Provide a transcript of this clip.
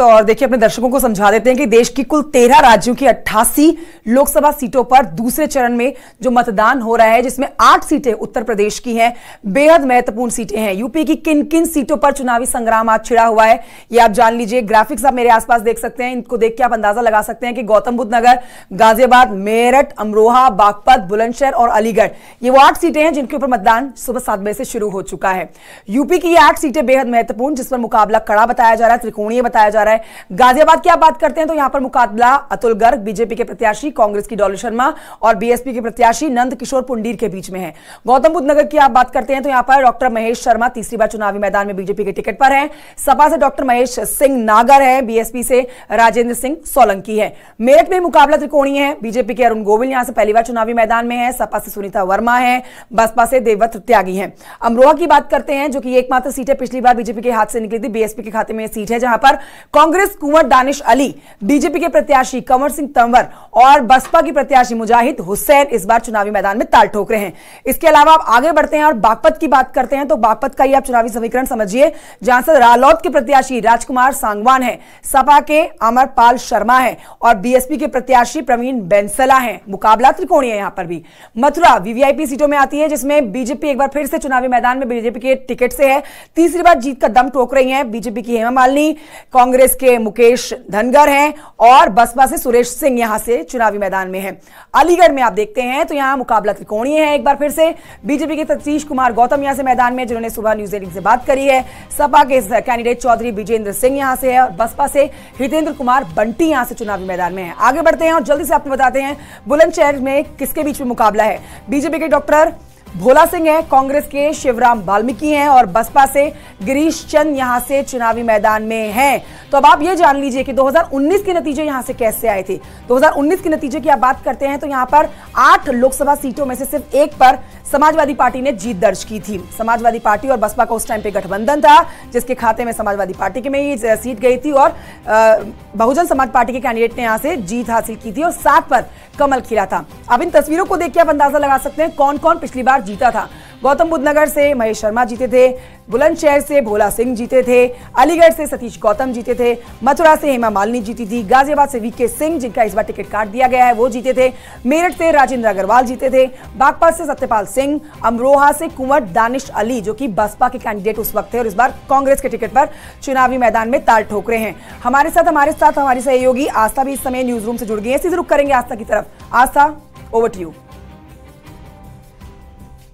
तो और देखिए अपने दर्शकों को समझा देते हैं कि देश की कुल तेरह राज्यों की अट्ठासी लोकसभा सीटों पर दूसरे चरण में जो मतदान हो रहा है जिसमें आठ सीटें उत्तर प्रदेश की हैं बेहद महत्वपूर्ण सीटें हैं यूपी की किन किन सीटों पर चुनावी संग्राम आज छिड़ा हुआ है ये आप जान लीजिए ग्राफिक्स आप मेरे आसपास देख सकते हैं इनको देख के आप अंदाजा लगा सकते हैं कि गौतम बुद्ध नगर गाजियाबाद मेरठ अमरोहा बागपत बुलंदशहर और अलीगढ़ ये वो आठ सीटें हैं जिनके ऊपर मतदान सुबह सात बजे से शुरू हो चुका है यूपी की ये आठ सीटें बेहद महत्वपूर्ण जिस पर मुकाबला कड़ा बताया जा रहा है त्रिकोणीय बताया जा रहा है रहा है गाजियाबाद की आप बात करते हैं तो यहां पर मुकाबला अतुल गर्ग बीजेपी के प्रत्याशी कांग्रेस की डॉलर शर्मा और बीएसपी के प्रत्याशी नंद किशोर पुंडीर के बीच में है गौतम बुद्ध नगर की आप बात करते हैं तो यहां पर डॉक्टर महेश शर्मा तीसरी बार चुनावी मैदान में बीजेपी के टिकट पर है सपा से डॉक्टर महेश सिंह नागर है बीएसपी से राजेंद्र सिंह सोलंकी है मेरठ में मुकाबला त्रिकोणीय है बीजेपी के अरुण गोविल यहां से पहली बार चुनावी मैदान में है सपा से सुनीता वर्मा है बसपा से देवव्रत त्यागी है अमरोहा की बात करते हैं जो कि एकमात्र सीट है पिछली बार बीजेपी के हाथ से निकली थी बीएसपी के खाते में सीट है जहां पर कांग्रेस कुंवर दानिश अली बीजेपी के प्रत्याशी कंवर सिंह तंवर और बसपा की प्रत्याशी मुजाहिद हुसैन इस बार चुनावी मैदान में ताल ठोक रहे हैं इसके अलावा आप आगे बढ़ते हैं और बागपत की बात करते हैं तो बागपत का ही आप चुनावी समीकरण समझिए जहां से रालौद के प्रत्याशी राजकुमार सांगवान है सपा के अमरपाल शर्मा है और बीएसपी के प्रत्याशी प्रवीण बैंसला है मुकाबला त्रिकोणीय यहां पर भी मथुरा वीवीआईपी सीटों में आती है जिसमें बीजेपी एक बार फिर से चुनावी मैदान में बीजेपी के टिकट से है तीसरी बार जीत का दम टोक रही है बीजेपी की हेमा मालिनी कांग्रेस कांग्रेस के मुकेश धनगर हैं और बसपा से सुरेश सिंह यहां से चुनावी मैदान में हैं अलीगढ़ में आप देखते हैं तो यहां मुकाबला त्रिकोणीय है एक बार फिर से बीजेपी के सतीश कुमार गौतम यहां से मैदान में जिन्होंने सुबह न्यूज एटीन से बात करी है सपा के कैंडिडेट चौधरी विजेंद्र सिंह यहां से है और बसपा से हितेंद्र कुमार बंटी यहां से चुनावी मैदान में है आगे बढ़ते हैं और जल्दी से आपको बताते हैं बुलंदशहर में किसके बीच में मुकाबला है बीजेपी के डॉक्टर भोला सिंह है कांग्रेस के शिवराम वाल्मीकि हैं और बसपा से गिरीश चंद यहां से चुनावी मैदान में हैं तो अब आप ये जान लीजिए कि 2019 के नतीजे यहां से कैसे आए थे 2019 के नतीजे की आप बात करते हैं तो यहां पर आठ लोकसभा सीटों में से सिर्फ एक पर समाजवादी पार्टी ने जीत दर्ज की थी समाजवादी पार्टी और बसपा का उस टाइम पे गठबंधन था जिसके खाते में समाजवादी पार्टी की में ही सीट गई थी और बहुजन समाज पार्टी के कैंडिडेट ने यहां से जीत हासिल की थी और सात पर कमल खिला था अब इन तस्वीरों को देख के आप अंदाजा लगा सकते हैं कौन कौन पिछली बार बार जीता था गौतम बुद्ध नगर से महेश शर्मा जीते थे बुलंदशहर से भोला सिंह जीते थे अलीगढ़ से सतीश गौतम जीते थे मथुरा से हेमा मालिनी जीती थी गाजियाबाद से वीके सिंह जिनका इस बार टिकट काट दिया गया है वो जीते थे मेरठ से राजेंद्र अग्रवाल जीते थे बागपत से सत्यपाल सिंह अमरोहा से कुंवर दानिश अली जो कि बसपा के कैंडिडेट उस वक्त थे और इस बार कांग्रेस के टिकट पर चुनावी मैदान में ताल ठोक रहे हैं हमारे साथ हमारे साथ हमारी सहयोगी आस्था भी इस समय न्यूज रूम से जुड़ गई है सीधे रुक करेंगे आस्था की तरफ आस्था ओवर टू यू